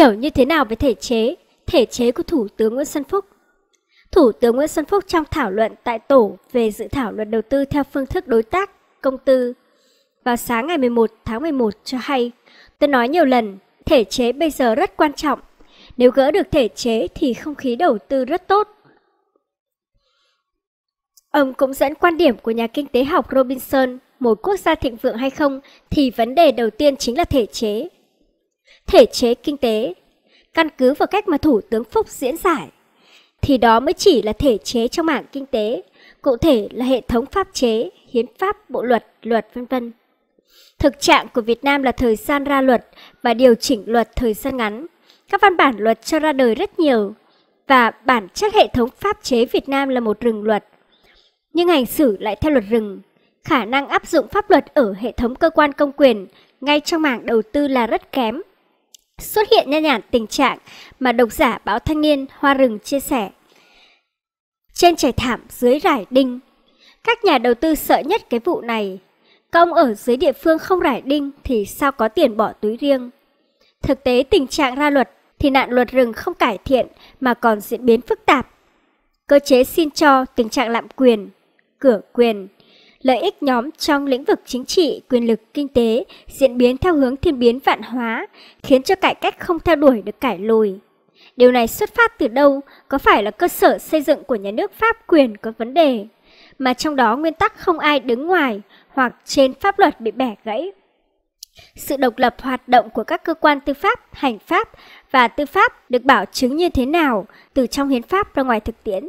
hiểu như thế nào về thể chế, thể chế của Thủ tướng Nguyễn Xuân Phúc. Thủ tướng Nguyễn Xuân Phúc trong thảo luận tại tổ về dự thảo luật đầu tư theo phương thức đối tác, công tư. Vào sáng ngày 11 tháng 11 cho hay, tôi nói nhiều lần, thể chế bây giờ rất quan trọng. Nếu gỡ được thể chế thì không khí đầu tư rất tốt. Ông cũng dẫn quan điểm của nhà kinh tế học Robinson, một quốc gia thịnh vượng hay không thì vấn đề đầu tiên chính là thể chế, thể chế kinh tế, căn cứ vào cách mà Thủ tướng Phúc diễn giải, thì đó mới chỉ là thể chế trong mạng kinh tế, cụ thể là hệ thống pháp chế, hiến pháp, bộ luật, luật vân vân. Thực trạng của Việt Nam là thời gian ra luật và điều chỉnh luật thời gian ngắn. Các văn bản luật cho ra đời rất nhiều và bản chất hệ thống pháp chế Việt Nam là một rừng luật. Nhưng hành xử lại theo luật rừng, khả năng áp dụng pháp luật ở hệ thống cơ quan công quyền ngay trong mảng đầu tư là rất kém Xuất hiện nhan nhản tình trạng mà độc giả báo thanh niên Hoa Rừng chia sẻ. Trên trải thảm dưới rải đinh, các nhà đầu tư sợ nhất cái vụ này. công ở dưới địa phương không rải đinh thì sao có tiền bỏ túi riêng. Thực tế tình trạng ra luật thì nạn luật rừng không cải thiện mà còn diễn biến phức tạp. Cơ chế xin cho tình trạng lạm quyền, cửa quyền, lợi ích nhóm trong lĩnh vực chính trị, quyền lực, kinh tế diễn biến theo hướng thiên biến vạn hóa, khiến cho cải cách không theo đuổi được cải lùi. Điều này xuất phát từ đâu? Có phải là cơ sở xây dựng của nhà nước pháp quyền có vấn đề? Mà trong đó nguyên tắc không ai đứng ngoài hoặc trên pháp luật bị bẻ gãy. Sự độc lập hoạt động của các cơ quan tư pháp, hành pháp và tư pháp được bảo chứng như thế nào từ trong hiến pháp ra ngoài thực tiễn?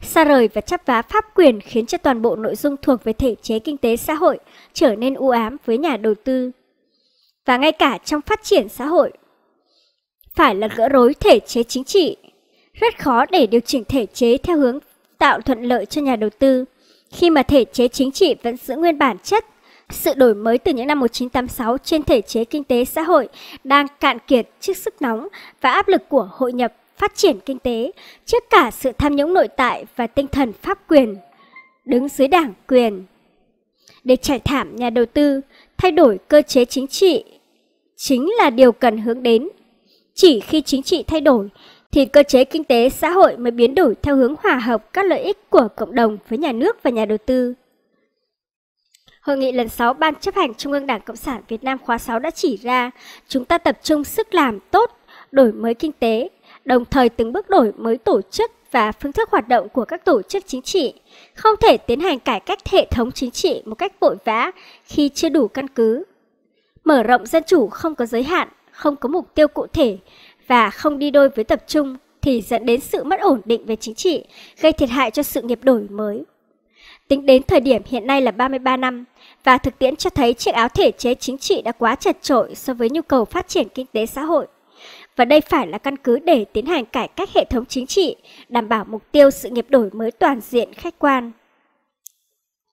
Xa rời và chắp vá pháp quyền khiến cho toàn bộ nội dung thuộc về thể chế kinh tế xã hội trở nên u ám với nhà đầu tư. Và ngay cả trong phát triển xã hội, phải là gỡ rối thể chế chính trị. Rất khó để điều chỉnh thể chế theo hướng tạo thuận lợi cho nhà đầu tư, khi mà thể chế chính trị vẫn giữ nguyên bản chất. Sự đổi mới từ những năm 1986 trên thể chế kinh tế xã hội đang cạn kiệt trước sức nóng và áp lực của hội nhập phát triển kinh tế trước cả sự tham nhũng nội tại và tinh thần pháp quyền, đứng dưới đảng quyền. Để trải thảm nhà đầu tư, thay đổi cơ chế chính trị chính là điều cần hướng đến. Chỉ khi chính trị thay đổi thì cơ chế kinh tế xã hội mới biến đổi theo hướng hòa hợp các lợi ích của cộng đồng với nhà nước và nhà đầu tư. Hội nghị lần 6 Ban chấp hành Trung ương Đảng Cộng sản Việt Nam khóa 6 đã chỉ ra chúng ta tập trung sức làm tốt, đổi mới kinh tế, đồng thời từng bước đổi mới tổ chức và phương thức hoạt động của các tổ chức chính trị, không thể tiến hành cải cách hệ thống chính trị một cách vội vã khi chưa đủ căn cứ. Mở rộng dân chủ không có giới hạn, không có mục tiêu cụ thể và không đi đôi với tập trung thì dẫn đến sự mất ổn định về chính trị, gây thiệt hại cho sự nghiệp đổi mới. Tính đến thời điểm hiện nay là 33 năm, và thực tiễn cho thấy chiếc áo thể chế chính trị đã quá chật trội so với nhu cầu phát triển kinh tế xã hội và đây phải là căn cứ để tiến hành cải cách hệ thống chính trị, đảm bảo mục tiêu sự nghiệp đổi mới toàn diện khách quan.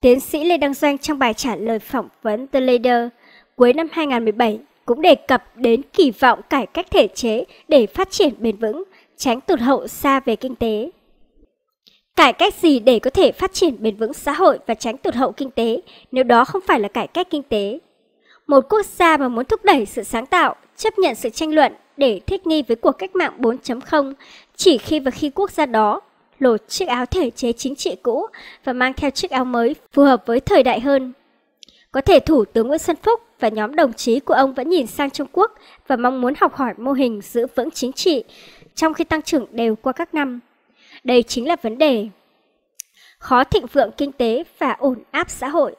Tiến sĩ Lê Đăng Doanh trong bài trả lời phỏng vấn The Leader cuối năm 2017 cũng đề cập đến kỳ vọng cải cách thể chế để phát triển bền vững, tránh tụt hậu xa về kinh tế. Cải cách gì để có thể phát triển bền vững xã hội và tránh tụt hậu kinh tế nếu đó không phải là cải cách kinh tế? Một quốc gia mà muốn thúc đẩy sự sáng tạo, chấp nhận sự tranh luận để thích nghi với cuộc cách mạng 4.0 chỉ khi và khi quốc gia đó lột chiếc áo thể chế chính trị cũ và mang theo chiếc áo mới phù hợp với thời đại hơn. Có thể Thủ tướng Nguyễn Xuân Phúc và nhóm đồng chí của ông vẫn nhìn sang Trung Quốc và mong muốn học hỏi mô hình giữ vững chính trị trong khi tăng trưởng đều qua các năm. Đây chính là vấn đề khó thịnh vượng kinh tế và ổn áp xã hội.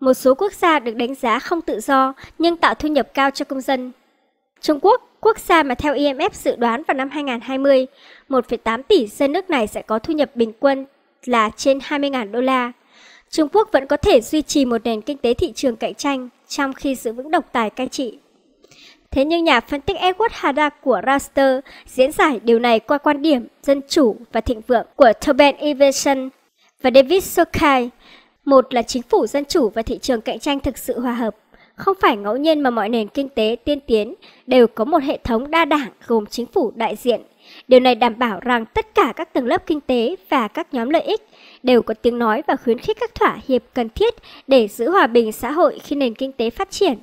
Một số quốc gia được đánh giá không tự do nhưng tạo thu nhập cao cho công dân Trung Quốc, quốc gia mà theo IMF dự đoán vào năm 2020, 1,8 tỷ dân nước này sẽ có thu nhập bình quân là trên 20.000 đô la. Trung Quốc vẫn có thể duy trì một nền kinh tế thị trường cạnh tranh trong khi giữ vững độc tài cai trị. Thế nhưng nhà phân tích Edward Hada của Raster diễn giải điều này qua quan điểm dân chủ và thịnh vượng của Tobin Evenson và David Sokai. Một là chính phủ dân chủ và thị trường cạnh tranh thực sự hòa hợp không phải ngẫu nhiên mà mọi nền kinh tế tiên tiến đều có một hệ thống đa đảng gồm chính phủ đại diện. Điều này đảm bảo rằng tất cả các tầng lớp kinh tế và các nhóm lợi ích đều có tiếng nói và khuyến khích các thỏa hiệp cần thiết để giữ hòa bình xã hội khi nền kinh tế phát triển.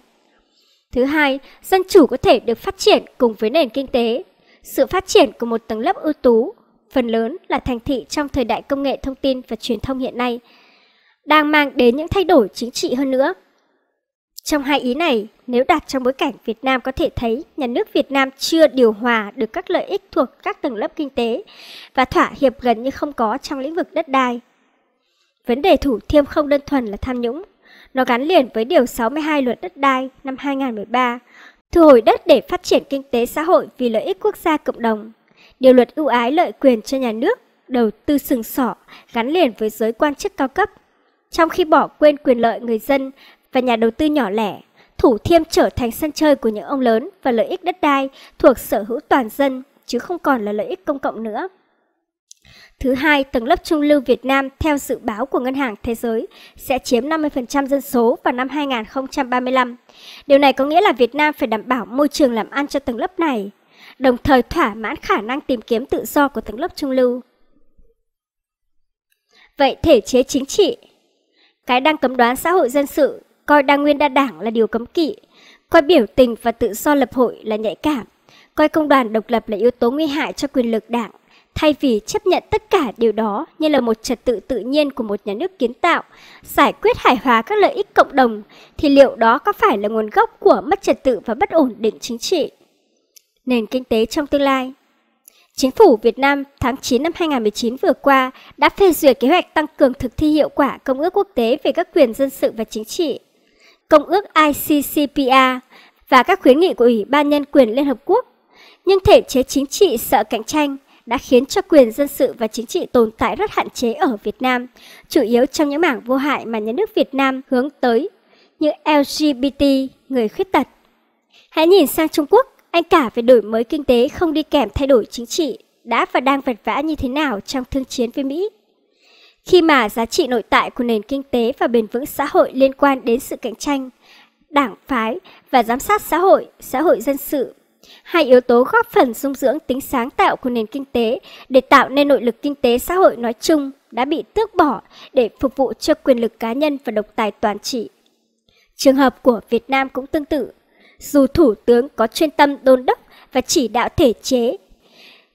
Thứ hai, dân chủ có thể được phát triển cùng với nền kinh tế. Sự phát triển của một tầng lớp ưu tú, phần lớn là thành thị trong thời đại công nghệ thông tin và truyền thông hiện nay, đang mang đến những thay đổi chính trị hơn nữa. Trong hai ý này, nếu đặt trong bối cảnh Việt Nam có thể thấy nhà nước Việt Nam chưa điều hòa được các lợi ích thuộc các tầng lớp kinh tế và thỏa hiệp gần như không có trong lĩnh vực đất đai. Vấn đề thủ thiêm không đơn thuần là tham nhũng. Nó gắn liền với Điều 62 Luật Đất đai năm 2013, thu hồi đất để phát triển kinh tế xã hội vì lợi ích quốc gia cộng đồng. Điều luật ưu ái lợi quyền cho nhà nước, đầu tư sừng sỏ, gắn liền với giới quan chức cao cấp trong khi bỏ quên quyền lợi người dân và nhà đầu tư nhỏ lẻ. Thủ Thiêm trở thành sân chơi của những ông lớn và lợi ích đất đai thuộc sở hữu toàn dân, chứ không còn là lợi ích công cộng nữa. Thứ hai, tầng lớp trung lưu Việt Nam theo dự báo của Ngân hàng Thế giới sẽ chiếm 50% dân số vào năm 2035. Điều này có nghĩa là Việt Nam phải đảm bảo môi trường làm ăn cho tầng lớp này, đồng thời thỏa mãn khả năng tìm kiếm tự do của tầng lớp trung lưu. Vậy thể chế chính trị Cái đang cấm đoán xã hội dân sự coi đa nguyên đa đảng là điều cấm kỵ, coi biểu tình và tự do lập hội là nhạy cảm, coi công đoàn độc lập là yếu tố nguy hại cho quyền lực đảng, thay vì chấp nhận tất cả điều đó như là một trật tự tự nhiên của một nhà nước kiến tạo, giải quyết hài hòa các lợi ích cộng đồng, thì liệu đó có phải là nguồn gốc của mất trật tự và bất ổn định chính trị? Nền kinh tế trong tương lai Chính phủ Việt Nam tháng 9 năm 2019 vừa qua đã phê duyệt kế hoạch tăng cường thực thi hiệu quả Công ước Quốc tế về các quyền dân sự và chính trị Công ước ICCPA và các khuyến nghị của Ủy ban Nhân quyền Liên Hợp Quốc. Nhưng thể chế chính trị sợ cạnh tranh đã khiến cho quyền dân sự và chính trị tồn tại rất hạn chế ở Việt Nam, chủ yếu trong những mảng vô hại mà nhà nước Việt Nam hướng tới như LGBT, người khuyết tật. Hãy nhìn sang Trung Quốc, anh cả về đổi mới kinh tế không đi kèm thay đổi chính trị đã và đang vật vã như thế nào trong thương chiến với Mỹ. Khi mà giá trị nội tại của nền kinh tế và bền vững xã hội liên quan đến sự cạnh tranh, đảng phái và giám sát xã hội, xã hội dân sự. Hai yếu tố góp phần dung dưỡng tính sáng tạo của nền kinh tế để tạo nên nội lực kinh tế xã hội nói chung đã bị tước bỏ để phục vụ cho quyền lực cá nhân và độc tài toàn trị. Trường hợp của Việt Nam cũng tương tự. Dù Thủ tướng có chuyên tâm đôn đốc và chỉ đạo thể chế,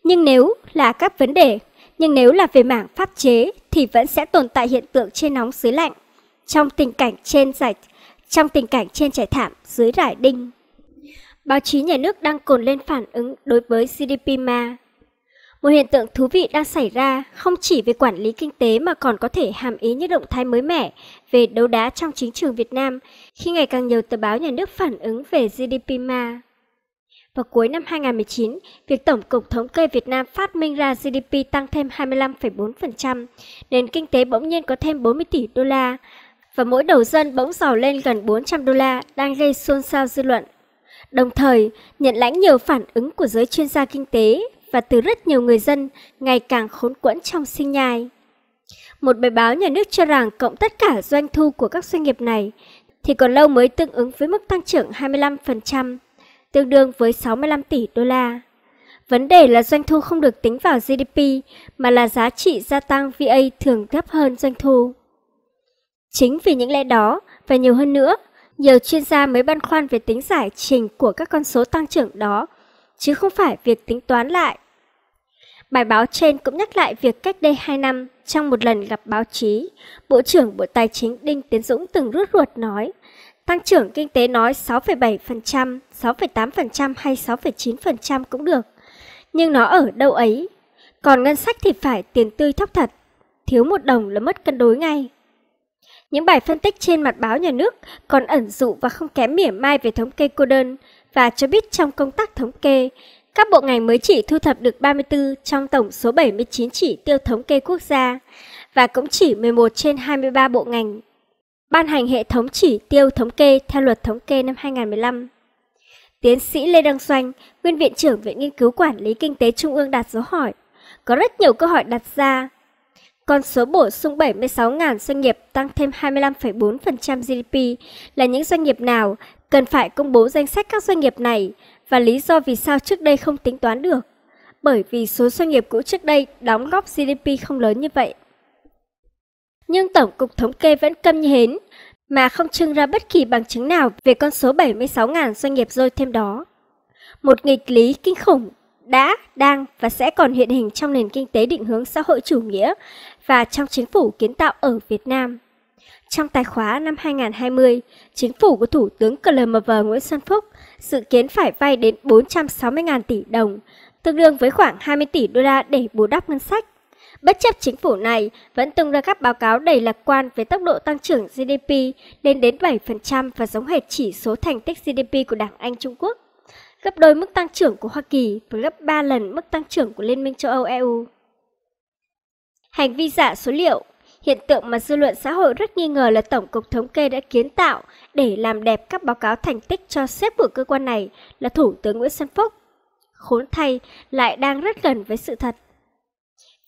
nhưng nếu là các vấn đề, nhưng nếu là về mảng pháp chế thì vẫn sẽ tồn tại hiện tượng trên nóng dưới lạnh trong tình cảnh trên giải trong tình cảnh trên trải thảm dưới rải đinh. Báo chí nhà nước đang cồn lên phản ứng đối với GDP ma. Một hiện tượng thú vị đang xảy ra không chỉ về quản lý kinh tế mà còn có thể hàm ý những động thái mới mẻ về đấu đá trong chính trường Việt Nam khi ngày càng nhiều tờ báo nhà nước phản ứng về GDP ma. Vào cuối năm 2019, việc Tổng cục Thống kê Việt Nam phát minh ra GDP tăng thêm 25,4%, nền kinh tế bỗng nhiên có thêm 40 tỷ đô la, và mỗi đầu dân bỗng giàu lên gần 400 đô la đang gây xôn xao dư luận. Đồng thời, nhận lãnh nhiều phản ứng của giới chuyên gia kinh tế và từ rất nhiều người dân ngày càng khốn quẫn trong sinh nhai. Một bài báo nhà nước cho rằng cộng tất cả doanh thu của các doanh nghiệp này thì còn lâu mới tương ứng với mức tăng trưởng 25% tương đương với 65 tỷ đô la. Vấn đề là doanh thu không được tính vào GDP mà là giá trị gia tăng VA thường thấp hơn doanh thu. Chính vì những lẽ đó và nhiều hơn nữa, nhiều chuyên gia mới băn khoăn về tính giải trình của các con số tăng trưởng đó, chứ không phải việc tính toán lại. Bài báo trên cũng nhắc lại việc cách đây 2 năm, trong một lần gặp báo chí, Bộ trưởng Bộ Tài chính Đinh Tiến Dũng từng rút ruột nói Tăng trưởng kinh tế nói 6,7%, 6,8% hay 6,9% cũng được. Nhưng nó ở đâu ấy. Còn ngân sách thì phải tiền tươi thóc thật. Thiếu một đồng là mất cân đối ngay. Những bài phân tích trên mặt báo nhà nước còn ẩn dụ và không kém mỉa mai về thống kê cô đơn và cho biết trong công tác thống kê, các bộ ngành mới chỉ thu thập được 34 trong tổng số 79 chỉ tiêu thống kê quốc gia và cũng chỉ 11 trên 23 bộ ngành ban hành hệ thống chỉ tiêu thống kê theo luật thống kê năm 2015. Tiến sĩ Lê Đăng Doanh, Nguyên Viện trưởng Viện Nghiên cứu Quản lý Kinh tế Trung ương đặt dấu hỏi. Có rất nhiều câu hỏi đặt ra. Con số bổ sung 76.000 doanh nghiệp tăng thêm 25,4% GDP là những doanh nghiệp nào cần phải công bố danh sách các doanh nghiệp này và lý do vì sao trước đây không tính toán được. Bởi vì số doanh nghiệp cũ trước đây đóng góp GDP không lớn như vậy nhưng Tổng cục Thống kê vẫn câm như hến, mà không trưng ra bất kỳ bằng chứng nào về con số 76.000 doanh nghiệp rơi thêm đó. Một nghịch lý kinh khủng đã, đang và sẽ còn hiện hình trong nền kinh tế định hướng xã hội chủ nghĩa và trong chính phủ kiến tạo ở Việt Nam. Trong tài khóa năm 2020, chính phủ của Thủ tướng CLMV Nguyễn Xuân Phúc dự kiến phải vay đến 460.000 tỷ đồng, tương đương với khoảng 20 tỷ đô la để bù đắp ngân sách Bất chấp chính phủ này vẫn tung ra các báo cáo đầy lạc quan về tốc độ tăng trưởng GDP lên đến 7% và giống hệt chỉ số thành tích GDP của Đảng Anh Trung Quốc, gấp đôi mức tăng trưởng của Hoa Kỳ và gấp 3 lần mức tăng trưởng của Liên minh châu Âu EU. Hành vi giả số liệu hiện tượng mà dư luận xã hội rất nghi ngờ là Tổng cục Thống kê đã kiến tạo để làm đẹp các báo cáo thành tích cho sếp của cơ quan này là Thủ tướng Nguyễn Xuân Phúc. Khốn thay lại đang rất gần với sự thật.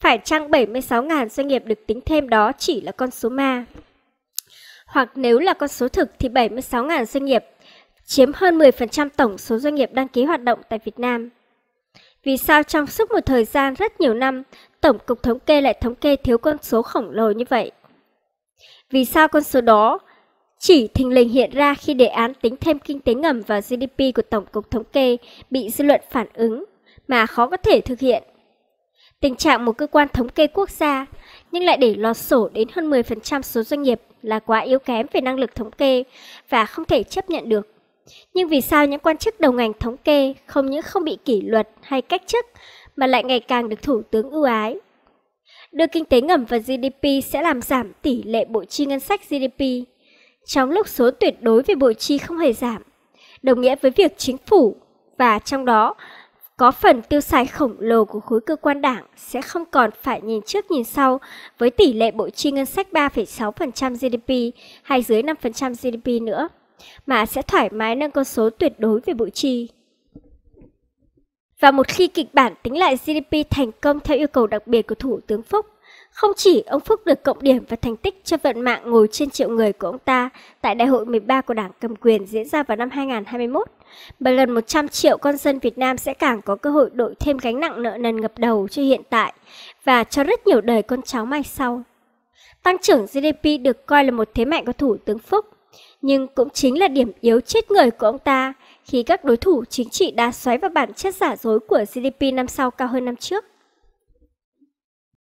Phải chăng 76.000 doanh nghiệp được tính thêm đó chỉ là con số ma? Hoặc nếu là con số thực thì 76.000 doanh nghiệp chiếm hơn 10% tổng số doanh nghiệp đăng ký hoạt động tại Việt Nam. Vì sao trong suốt một thời gian rất nhiều năm, Tổng cục Thống kê lại thống kê thiếu con số khổng lồ như vậy? Vì sao con số đó chỉ thình lình hiện ra khi đề án tính thêm kinh tế ngầm và GDP của Tổng cục Thống kê bị dư luận phản ứng mà khó có thể thực hiện Tình trạng một cơ quan thống kê quốc gia nhưng lại để lọt sổ đến hơn 10% số doanh nghiệp là quá yếu kém về năng lực thống kê và không thể chấp nhận được. Nhưng vì sao những quan chức đầu ngành thống kê không những không bị kỷ luật hay cách chức mà lại ngày càng được Thủ tướng ưu ái? Đưa kinh tế ngầm vào GDP sẽ làm giảm tỷ lệ bộ chi ngân sách GDP, trong lúc số tuyệt đối về bộ chi không hề giảm, đồng nghĩa với việc chính phủ và trong đó có phần tiêu xài khổng lồ của khối cơ quan đảng sẽ không còn phải nhìn trước nhìn sau với tỷ lệ bộ chi ngân sách 3,6% GDP hay dưới 5% GDP nữa, mà sẽ thoải mái nâng con số tuyệt đối về bộ chi. Và một khi kịch bản tính lại GDP thành công theo yêu cầu đặc biệt của Thủ tướng Phúc, không chỉ ông Phúc được cộng điểm và thành tích cho vận mạng ngồi trên triệu người của ông ta tại Đại hội 13 của Đảng cầm quyền diễn ra vào năm 2021, mà gần 100 triệu con dân Việt Nam sẽ càng có cơ hội đội thêm gánh nặng nợ nần ngập đầu cho hiện tại và cho rất nhiều đời con cháu mai sau. Tăng trưởng GDP được coi là một thế mạnh của Thủ tướng Phúc, nhưng cũng chính là điểm yếu chết người của ông ta khi các đối thủ chính trị đã xoáy vào bản chất giả dối của GDP năm sau cao hơn năm trước.